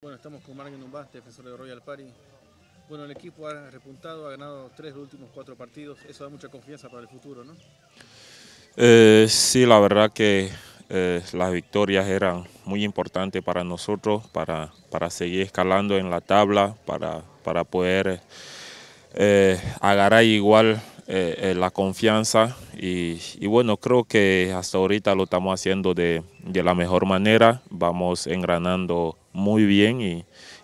Bueno, estamos con Margen Numbás, defensor de Royal Party. Bueno, el equipo ha repuntado, ha ganado tres de los últimos cuatro partidos. Eso da mucha confianza para el futuro, ¿no? Eh, sí, la verdad que eh, las victorias eran muy importantes para nosotros, para, para seguir escalando en la tabla, para, para poder eh, agarrar igual eh, eh, la confianza y, bueno, creo que hasta ahorita lo estamos haciendo de, la mejor manera, vamos engranando muy bien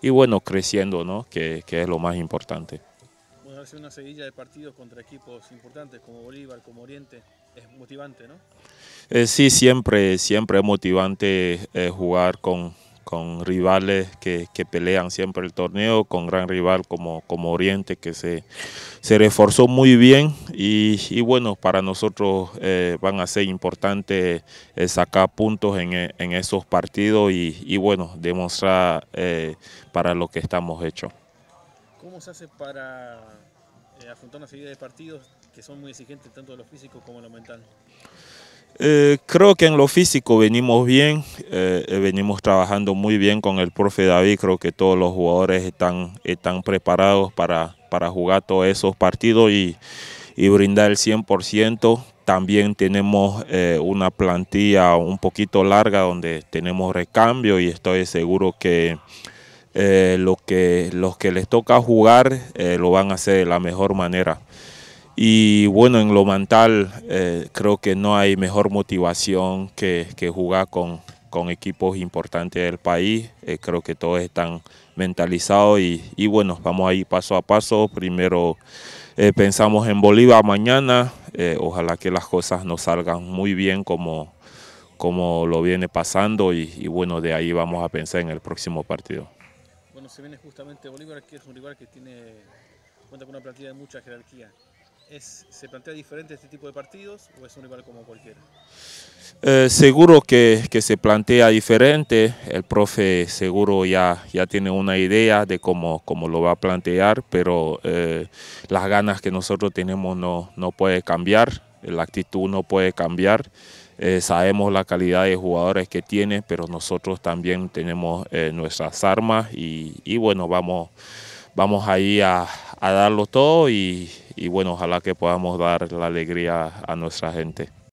y, bueno, creciendo, ¿no? que, es lo más importante. una seguida de partidos contra equipos importantes como Bolívar, como Oriente, es motivante, ¿no? Eh, sí, siempre, siempre es motivante jugar con, con rivales que, pelean siempre el torneo, con gran rival como, como Oriente que se, se reforzó muy bien y, bueno, para nosotros eh, van a ser importantes eh, sacar puntos eh, en, esos partidos y, bueno, demostrar para lo que estamos hechos. ¿Cómo se hace para afrontar una serie de partidos que son muy exigentes tanto de lo físico como de lo mental? Eh, creo que en lo físico venimos bien, eh, eh, venimos trabajando muy bien con el profe David, creo que todos los jugadores están, están preparados para, para jugar todos esos partidos y, brindar el 100%. También tenemos una plantilla un poquito larga donde tenemos recambio y estoy seguro que... que, los que les toca jugar lo van a hacer de la mejor manera. Y bueno, en lo mental eh, creo que no hay mejor motivación que, jugar con, equipos importantes del país. Eh, creo que todos están mentalizados y, bueno, vamos ahí paso a paso. Primero eh, pensamos en Bolívar mañana. ojalá que las cosas nos salgan muy bien como, como lo viene pasando y, bueno, de ahí vamos a pensar en el próximo partido. Bueno, se viene justamente Bolívar, que es un rival que tiene, cuenta con una plantilla de mucha jerarquía. ¿se plantea diferente este tipo de partidos o es un como cualquiera? Eh, seguro que, que, se plantea diferente, el profe seguro ya, ya tiene una idea de cómo, cómo lo va a plantear, pero eh, las ganas que nosotros tenemos no, no puede cambiar, la actitud no puede cambiar. Eh, sabemos la calidad de jugadores que tiene, pero nosotros también tenemos nuestras armas y, y bueno, vamos vamos ahí a, a darlo todo y, y bueno, ojalá que podamos dar la alegría a nuestra gente.